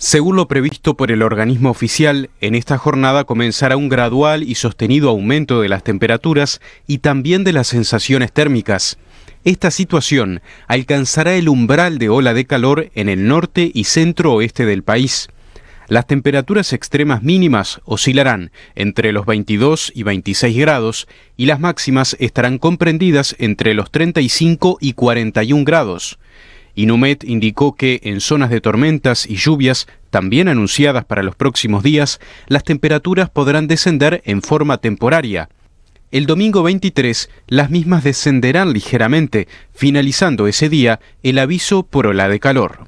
Según lo previsto por el organismo oficial, en esta jornada comenzará un gradual y sostenido aumento de las temperaturas y también de las sensaciones térmicas. Esta situación alcanzará el umbral de ola de calor en el norte y centro oeste del país. Las temperaturas extremas mínimas oscilarán entre los 22 y 26 grados y las máximas estarán comprendidas entre los 35 y 41 grados. Inumet indicó que en zonas de tormentas y lluvias, también anunciadas para los próximos días, las temperaturas podrán descender en forma temporaria. El domingo 23 las mismas descenderán ligeramente, finalizando ese día el aviso por ola de calor.